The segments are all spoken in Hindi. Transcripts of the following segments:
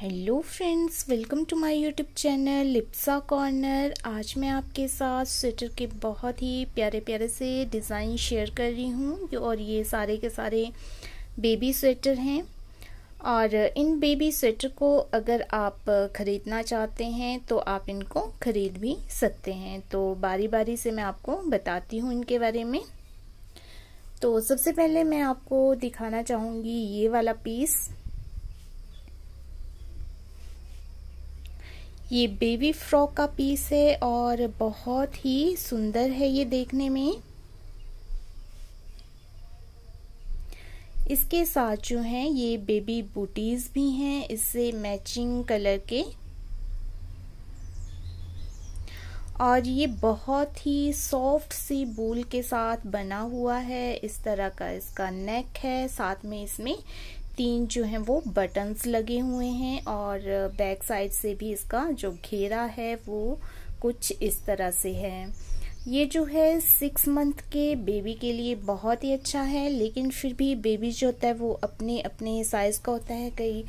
hello friends welcome to my YouTube channel Lipsa corner आज मैं आपके साथ स्वेटर के बहुत ही प्यारे प्यारे से डिज़ाइन शेयर कर रही हूँ और ये सारे के सारे बेबी स्वेटर हैं और इन बेबी स्वेटर को अगर आप ख़रीदना चाहते हैं तो आप इनको ख़रीद भी सकते हैं तो बारी बारी से मैं आपको बताती हूँ इनके बारे में तो सबसे पहले मैं आपको दिखाना चाहूँगी ये वाला पीस ये बेबी फ्रॉक का पीस है और बहुत ही सुंदर है ये देखने में इसके साथ जो है ये बेबी बूटीज भी हैं इससे मैचिंग कलर के और ये बहुत ही सॉफ्ट सी बूल के साथ बना हुआ है इस तरह का इसका नेक है साथ में इसमें तीन जो हैं वो बटन्स लगे हुए हैं और बैक साइड से भी इसका जो घेरा है वो कुछ इस तरह से है ये जो है सिक्स मंथ के बेबी के लिए बहुत ही अच्छा है लेकिन फिर भी बेबी जो होता है वो अपने अपने साइज़ का होता है कई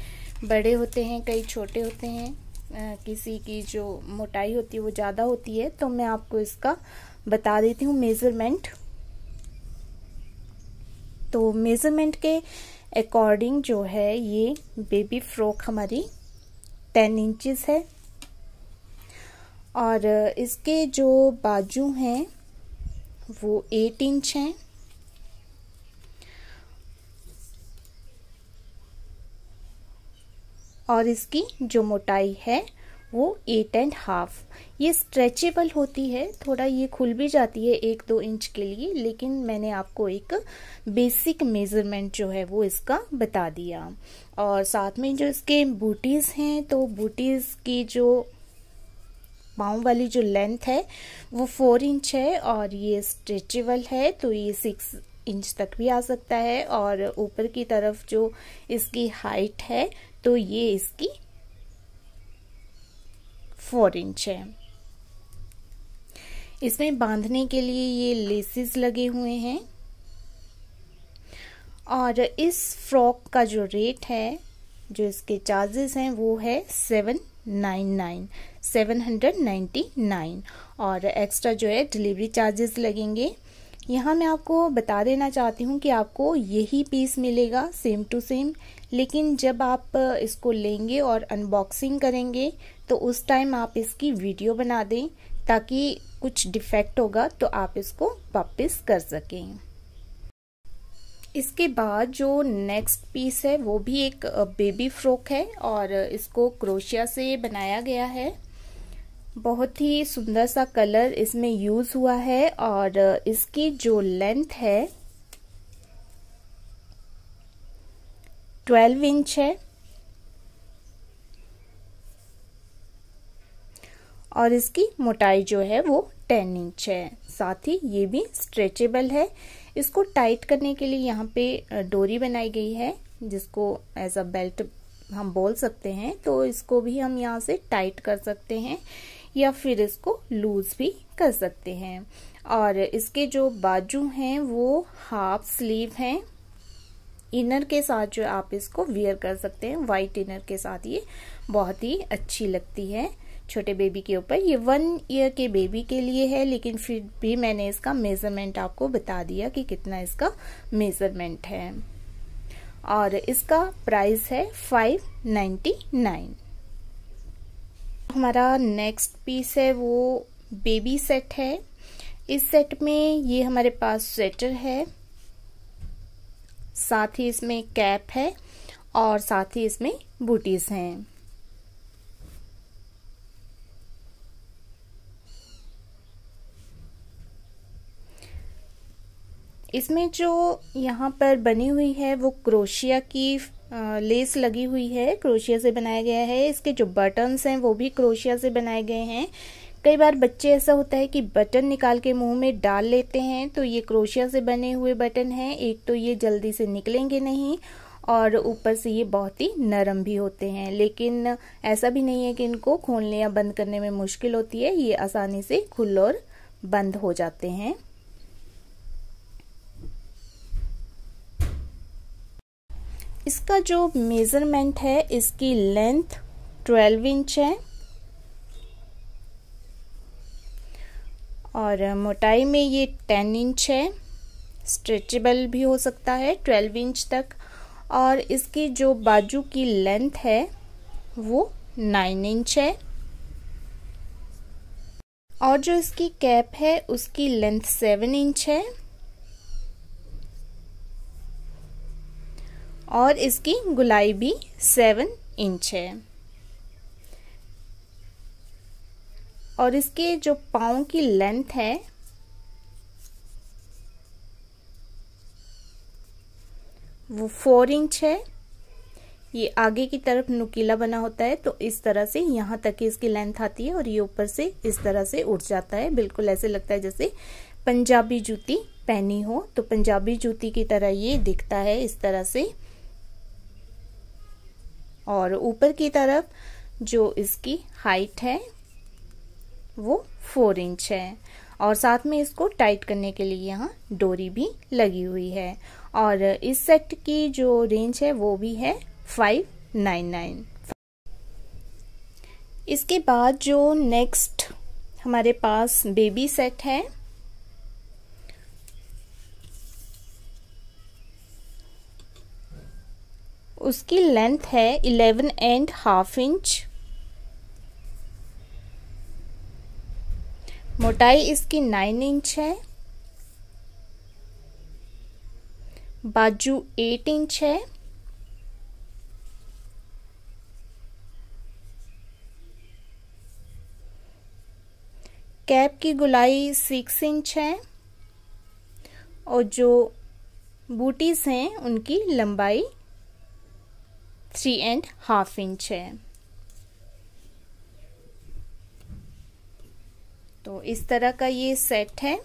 बड़े होते हैं कई छोटे होते हैं किसी की जो मोटाई होती है वो ज़्यादा होती है तो मैं आपको इसका बता देती हूँ मेज़रमेंट तो मेज़रमेंट के अकॉर्डिंग जो है ये बेबी फ्रॉक हमारी टेन इंचज़ है और uh, इसके जो बाजू हैं वो एट इंच हैं और इसकी जो मोटाई है वो एट एंड हाफ ये स्ट्रेचेबल होती है थोड़ा ये खुल भी जाती है एक दो इंच के लिए लेकिन मैंने आपको एक बेसिक मेज़रमेंट जो है वो इसका बता दिया और साथ में जो इसके बूटीज़ हैं तो बूटीज़ की जो पाँव वाली जो लेंथ है वो फोर इंच है और ये स्ट्रेचेबल है तो ये सिक्स इंच तक भी आ सकता है और ऊपर की तरफ जो इसकी हाइट है तो ये इसकी फोर इंच है इसमें बांधने के लिए ये लेसेस लगे हुए हैं और इस फ्रॉक का जो रेट है जो इसके चार्जेस हैं वो है seven nine nine seven hundred ninety nine और एक्स्ट्रा जो है डिलीवरी चार्जेस लगेंगे यहाँ मैं आपको बता देना चाहती हूँ कि आपको यही पीस मिलेगा सेम टू सेम लेकिन जब आप इसको लेंगे और अनबॉक्सिंग करेंगे तो उस टाइम आप इसकी वीडियो बना दें ताकि कुछ डिफेक्ट होगा तो आप इसको वापस कर सकें इसके बाद जो नेक्स्ट पीस है वो भी एक बेबी फ्रॉक है और इसको क्रोशिया से बनाया गया है बहुत ही सुंदर सा कलर इसमें यूज़ हुआ है और इसकी जो लेंथ है ट्वेल्व इंच है और इसकी मोटाई जो है वो टेन इंच है साथ ही ये भी स्ट्रेचेबल है इसको टाइट करने के लिए यहाँ पे डोरी बनाई गई है जिसको एज अ बेल्ट हम बोल सकते हैं तो इसको भी हम यहाँ से टाइट कर सकते हैं या फिर इसको लूज भी कर सकते हैं और इसके जो बाजू हैं वो हाफ स्लीव हैं इनर के साथ जो आप इसको वियर कर सकते हैं वाइट इनर के साथ ये बहुत ही अच्छी लगती है छोटे बेबी के ऊपर ये वन ईयर के बेबी के लिए है लेकिन फिर भी मैंने इसका मेज़रमेंट आपको बता दिया कि कितना इसका मेज़रमेंट है और इसका प्राइस है फाइव नाइन्टी नाइन हमारा नेक्स्ट पीस है वो बेबी सेट है इस सेट में ये हमारे पास स्वेटर है साथ ही इसमें कैप है और साथ ही इसमें बूटीज हैं इसमें जो यहाँ पर बनी हुई है वो क्रोशिया की लेस लगी हुई है क्रोशिया से बनाया गया है इसके जो बटन्स हैं वो भी क्रोशिया से बनाए गए हैं कई बार बच्चे ऐसा होता है कि बटन निकाल के मुंह में डाल लेते हैं तो ये क्रोशिया से बने हुए बटन हैं एक तो ये जल्दी से निकलेंगे नहीं और ऊपर से ये बहुत ही नरम भी होते हैं लेकिन ऐसा भी नहीं है कि इनको खोलने या बंद करने में मुश्किल होती है ये आसानी से खुल और बंद हो जाते हैं इसका जो मेज़रमेंट है इसकी लेंथ 12 इंच है और मोटाई में ये टेन इंच है स्ट्रेचेबल भी हो सकता है ट्वेल्व इंच तक और इसकी जो बाजू की लेंथ है वो नाइन इंच है और जो इसकी कैप है उसकी लेंथ सेवन इंच है और इसकी गुलाई भी सेवन इंच है और इसके जो पाओ की लेंथ है वो फोर इंच है ये आगे की तरफ नुकीला बना होता है तो इस तरह से यहाँ तक इसकी लेंथ आती है और ये ऊपर से इस तरह से उठ जाता है बिल्कुल ऐसे लगता है जैसे पंजाबी जूती पहनी हो तो पंजाबी जूती की तरह ये दिखता है इस तरह से और ऊपर की तरफ जो इसकी हाइट है वो फोर इंच है और साथ में इसको टाइट करने के लिए यहाँ डोरी भी लगी हुई है और इस सेट की जो रेंज है वो भी है फाइव नाइन नाइन इसके बाद जो नेक्स्ट हमारे पास बेबी सेट है उसकी लेंथ है इलेवन एंड हाफ इंच मोटाई इसकी नाइन इंच है बाजू एट इंच है कैप की गुलाई सिक्स इंच है और जो बूटीज़ हैं उनकी लंबाई थ्री एंड हाफ इंच है तो इस तरह का ये सेट है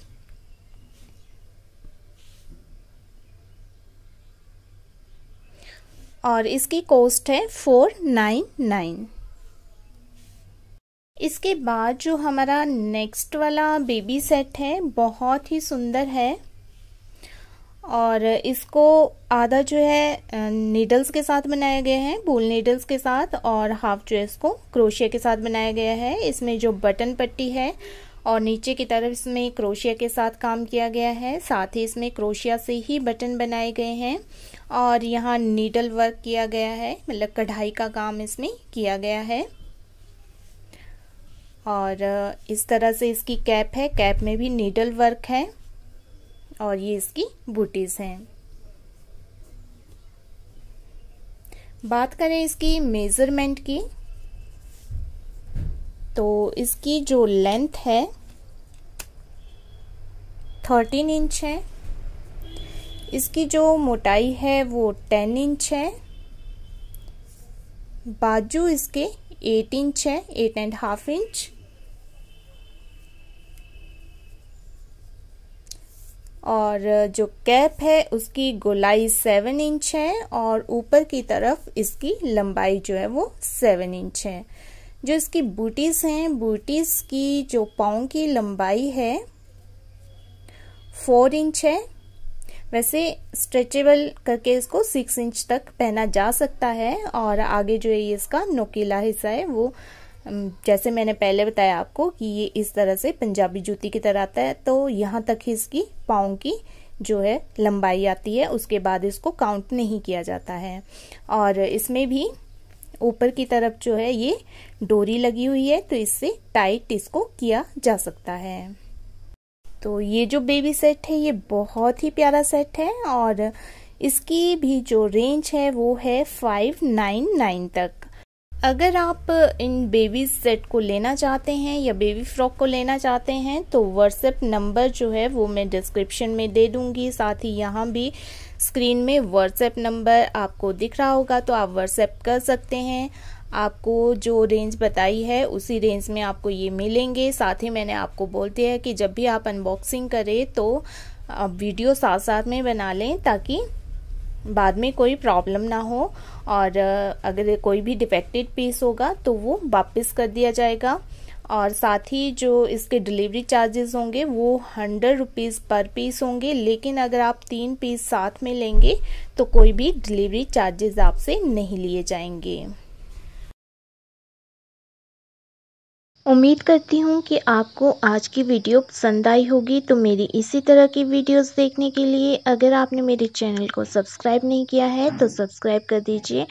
और इसकी कॉस्ट है फोर नाइन नाइन इसके बाद जो हमारा नेक्स्ट वाला बेबी सेट है बहुत ही सुंदर है और इसको आधा जो है नीडल्स के साथ बनाया गया है बूल नीडल्स के साथ और हाफ जो है इसको क्रोशिया के साथ बनाया गया है इसमें जो बटन पट्टी है और नीचे की तरफ इसमें क्रोशिया के साथ काम किया गया है साथ ही इसमें क्रोशिया से ही बटन बनाए गए हैं और यहाँ नीडल वर्क किया गया है मतलब कढ़ाई का काम इसमें किया गया है और इस तरह से इसकी कैप है कैप में भी नीडल वर्क है और ये इसकी बूटीज़ हैं बात करें इसकी मेज़रमेंट की तो इसकी जो लेंथ है थर्टीन इंच है इसकी जो मोटाई है वो टेन इंच है बाजू इसके एट इंच है एट एंड हाफ इंच और जो कैप है उसकी गोलाई सेवन इंच है और ऊपर की तरफ इसकी लंबाई जो है वो सेवन इंच है जो इसकी बूटीज़ हैं बूटीज़ की जो पाओ की लंबाई है फोर इंच है वैसे स्ट्रेचेबल करके इसको सिक्स इंच तक पहना जा सकता है और आगे जो है ये इसका नोकीला हिस्सा है वो जैसे मैंने पहले बताया आपको कि ये इस तरह से पंजाबी जूती की तरह आता है तो यहाँ तक ही इसकी पाओ की जो है लंबाई आती है उसके बाद इसको काउंट नहीं किया जाता है और इसमें भी ऊपर की तरफ जो है ये डोरी लगी हुई है तो इससे टाइट इसको किया जा सकता है तो ये जो बेबी सेट है ये बहुत ही प्यारा सेट है और इसकी भी जो रेंज है वो है फाइव नाइन नाइन तक अगर आप इन बेबी सेट को लेना चाहते हैं या बेबी फ्रॉक को लेना चाहते हैं तो व्हाट्सएप नंबर जो है वो मैं डिस्क्रिप्शन में दे दूंगी साथ ही यहाँ भी स्क्रीन में व्हाट्सएप नंबर आपको दिख रहा होगा तो आप व्हाट्सएप कर सकते हैं आपको जो रेंज बताई है उसी रेंज में आपको ये मिलेंगे साथ ही मैंने आपको बोल दिया है कि जब भी आप अनबॉक्सिंग करें तो आप वीडियो साथ साथ में बना लें ताकि बाद में कोई प्रॉब्लम ना हो और अगर कोई भी डिफेक्टेड पीस होगा तो वो वापस कर दिया जाएगा और साथ ही जो इसके डिलीवरी चार्जेस होंगे वो हंड्रेड रुपीज़ पर पीस होंगे लेकिन अगर आप तीन पीस साथ में लेंगे तो कोई भी डिलीवरी चार्जेस आपसे नहीं लिए जाएंगे उम्मीद करती हूँ कि आपको आज की वीडियो पसंद आई होगी तो मेरी इसी तरह की वीडियोस देखने के लिए अगर आपने मेरे चैनल को सब्सक्राइब नहीं किया है तो सब्सक्राइब कर दीजिए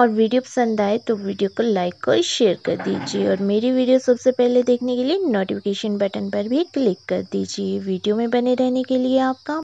और वीडियो पसंद आए तो वीडियो को लाइक और शेयर कर दीजिए और मेरी वीडियो सबसे पहले देखने के लिए नोटिफिकेशन बटन पर भी क्लिक कर दीजिए वीडियो में बने रहने के लिए आपका